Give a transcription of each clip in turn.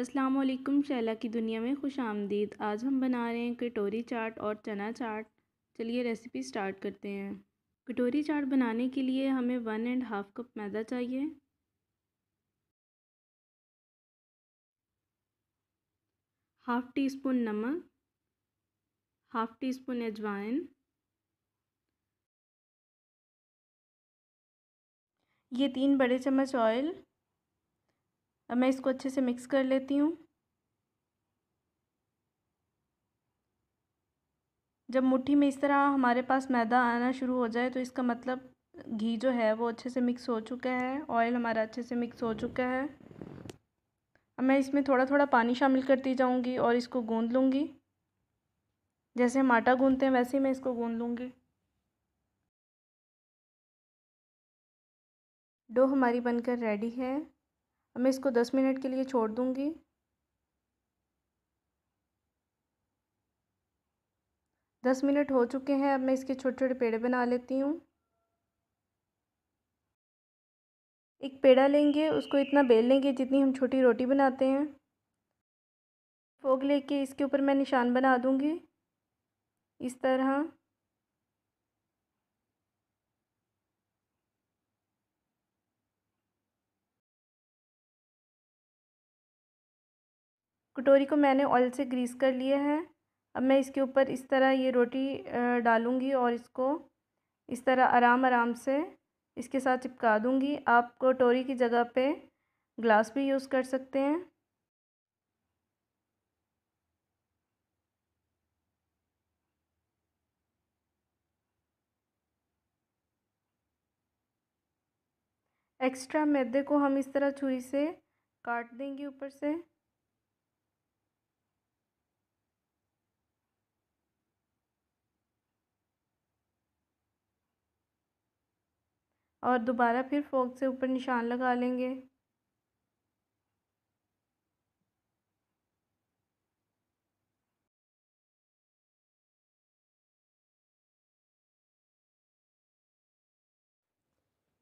असलम शैला की दुनिया में खुश आमदीद आज हम बना रहे हैं कटोरी चाट और चना चाट चलिए रेसिपी स्टार्ट करते हैं कटोरी चाट बनाने के लिए हमें वन एंड हाफ़ कप मैदा चाहिए हाफ़ टी स्पून नमक हाफ़ टी स्पून अजवाइन ये तीन बड़े चम्मच ऑयल अब मैं इसको अच्छे से मिक्स कर लेती हूँ जब मुट्ठी में इस तरह हमारे पास मैदा आना शुरू हो जाए तो इसका मतलब घी जो है वो अच्छे से मिक्स हो चुका है ऑयल हमारा अच्छे से मिक्स हो चुका है अब मैं इसमें थोड़ा थोड़ा पानी शामिल करती जाऊंगी और इसको गूँध लूँगी जैसे हम आटा गूँधते हैं वैसे ही मैं इसको गूँध लूँगी डो हमारी बनकर रेडी है अब मैं इसको दस मिनट के लिए छोड़ दूँगी दस मिनट हो चुके हैं अब मैं इसके छोटे छोटे पेड़े बना लेती हूँ एक पेड़ा लेंगे उसको इतना बेल लेंगे जितनी हम छोटी रोटी बनाते हैं फोग लेके इसके ऊपर मैं निशान बना दूँगी इस तरह कटोरी को मैंने ऑयल से ग्रीस कर लिया है अब मैं इसके ऊपर इस तरह ये रोटी डालूँगी और इसको इस तरह आराम आराम से इसके साथ चिपका दूंगी आप कटोरी की जगह पे ग्लास भी यूज़ कर सकते हैं एक्स्ट्रा मैदे को हम इस तरह छुरी से काट देंगे ऊपर से और दोबारा फिर फोक से ऊपर निशान लगा लेंगे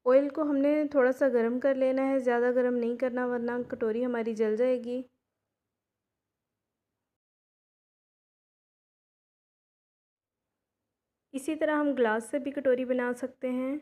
ऑयल को हमने थोड़ा सा गर्म कर लेना है ज़्यादा गर्म नहीं करना वरना कटोरी हमारी जल जाएगी इसी तरह हम ग्लास से भी कटोरी बना सकते हैं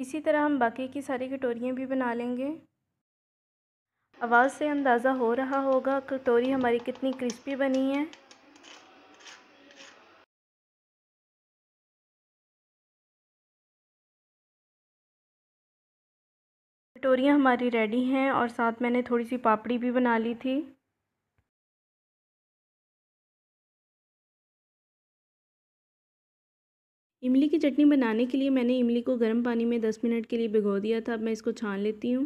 इसी तरह हम बाकी की सारी कटोरियाँ भी बना लेंगे आवाज़ से अंदाज़ा हो रहा होगा कटोरी हमारी कितनी क्रिस्पी बनी है कटोरियाँ हमारी रेडी हैं और साथ मैंने थोड़ी सी पापड़ी भी बना ली थी इमली की चटनी बनाने के लिए मैंने इमली को गर्म पानी में दस मिनट के लिए भिगो दिया था अब मैं इसको छान लेती हूँ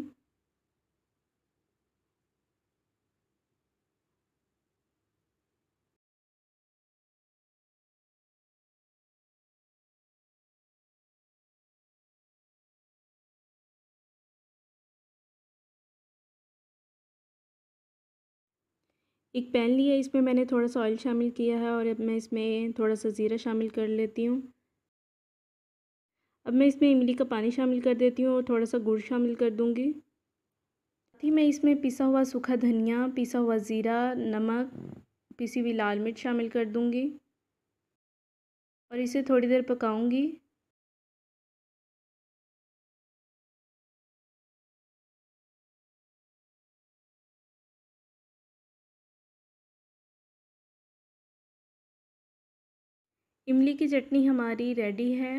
एक पैन लिया इसमें मैंने थोड़ा सा ऑयल शामिल किया है और अब मैं इसमें थोड़ा सा ज़ीरा शामिल कर लेती हूँ अब मैं इसमें इमली का पानी शामिल कर देती हूँ और थोड़ा सा गुड़ शामिल कर दूँगी साथ ही मैं इसमें पिसा हुआ सूखा धनिया पिसा हुआ ज़ीरा नमक पिसी हुई लाल मिर्च शामिल कर दूँगी और इसे थोड़ी देर पकाऊँगी इमली की चटनी हमारी रेडी है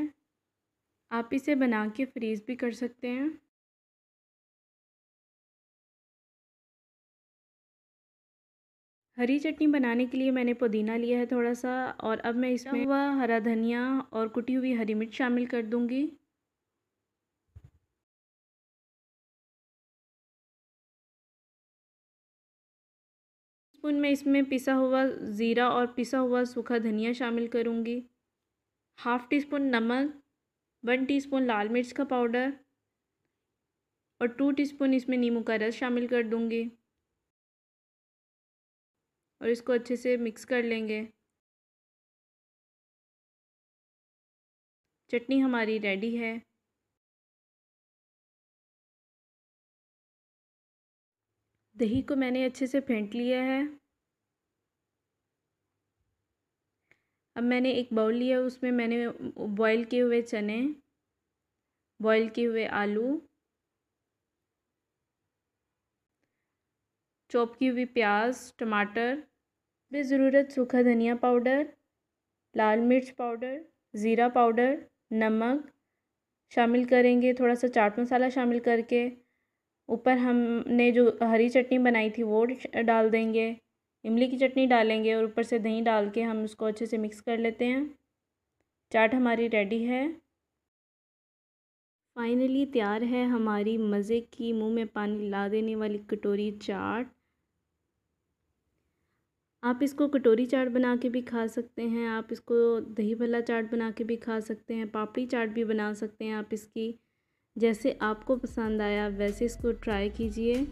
आप इसे बना के फ्रीज़ भी कर सकते हैं हरी चटनी बनाने के लिए मैंने पुदीना लिया है थोड़ा सा और अब मैं इसमें हुआ हरा धनिया और कुटी हुई हरी मिर्च शामिल कर दूंगी स्पून में इसमें पिसा हुआ ज़ीरा और पिसा हुआ सूखा धनिया शामिल करूंगी हाफ़ टी स्पून नमक वन टीस्पून लाल मिर्च का पाउडर और टू टीस्पून इसमें नींबू का रस शामिल कर दूंगी और इसको अच्छे से मिक्स कर लेंगे चटनी हमारी रेडी है दही को मैंने अच्छे से फेंट लिया है अब मैंने एक बाउल लिया उसमें मैंने बॉईल किए हुए चने बॉईल किए हुए आलू चॉप की हुई प्याज टमाटर बे ज़रूरत सूखा धनिया पाउडर लाल मिर्च पाउडर ज़ीरा पाउडर नमक शामिल करेंगे थोड़ा सा चाट मसाला शामिल करके ऊपर हमने जो हरी चटनी बनाई थी वो डाल देंगे इमली की चटनी डालेंगे और ऊपर से दही डाल के हम उसको अच्छे से मिक्स कर लेते हैं चाट हमारी रेडी है फाइनली तैयार है हमारी मज़े की मुंह में पानी ला देने वाली कटोरी चाट आप इसको कटोरी चाट बना के भी खा सकते हैं आप इसको दही भल्ला चाट बना के भी खा सकते हैं पापड़ी चाट भी बना सकते हैं आप इसकी जैसे आपको पसंद आया वैसे इसको ट्राई कीजिए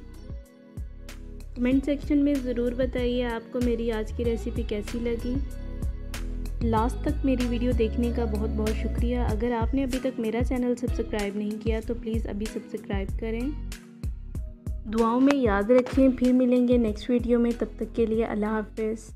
कमेंट सेक्शन में ज़रूर बताइए आपको मेरी आज की रेसिपी कैसी लगी लास्ट तक मेरी वीडियो देखने का बहुत बहुत शुक्रिया अगर आपने अभी तक मेरा चैनल सब्सक्राइब नहीं किया तो प्लीज़ अभी सब्सक्राइब करें दुआओं में याद रखें फिर मिलेंगे नेक्स्ट वीडियो में तब तक के लिए अल्लाह हाफिज़